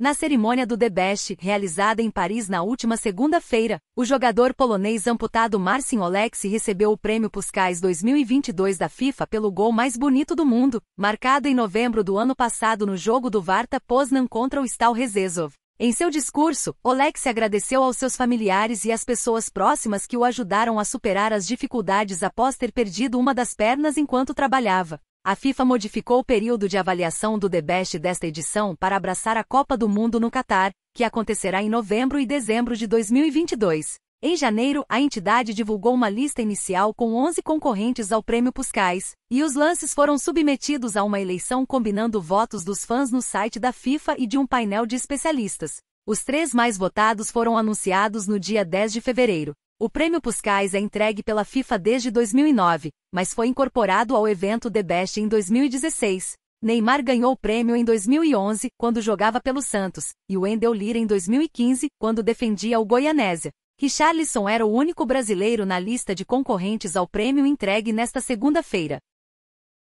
Na cerimônia do The Best, realizada em Paris na última segunda-feira, o jogador polonês amputado Marcin Oleksy recebeu o prêmio Puskás 2022 da FIFA pelo gol mais bonito do mundo, marcado em novembro do ano passado no jogo do Varta Poznan contra o Stal Rezezov. Em seu discurso, Oleksy agradeceu aos seus familiares e às pessoas próximas que o ajudaram a superar as dificuldades após ter perdido uma das pernas enquanto trabalhava. A FIFA modificou o período de avaliação do The Best desta edição para abraçar a Copa do Mundo no Catar, que acontecerá em novembro e dezembro de 2022. Em janeiro, a entidade divulgou uma lista inicial com 11 concorrentes ao Prêmio Puscais, e os lances foram submetidos a uma eleição combinando votos dos fãs no site da FIFA e de um painel de especialistas. Os três mais votados foram anunciados no dia 10 de fevereiro. O prêmio Puscais é entregue pela FIFA desde 2009, mas foi incorporado ao evento The Best em 2016. Neymar ganhou o prêmio em 2011, quando jogava pelo Santos, e Wendel Lira em 2015, quando defendia o Goianésia. Richarlison era o único brasileiro na lista de concorrentes ao prêmio entregue nesta segunda-feira.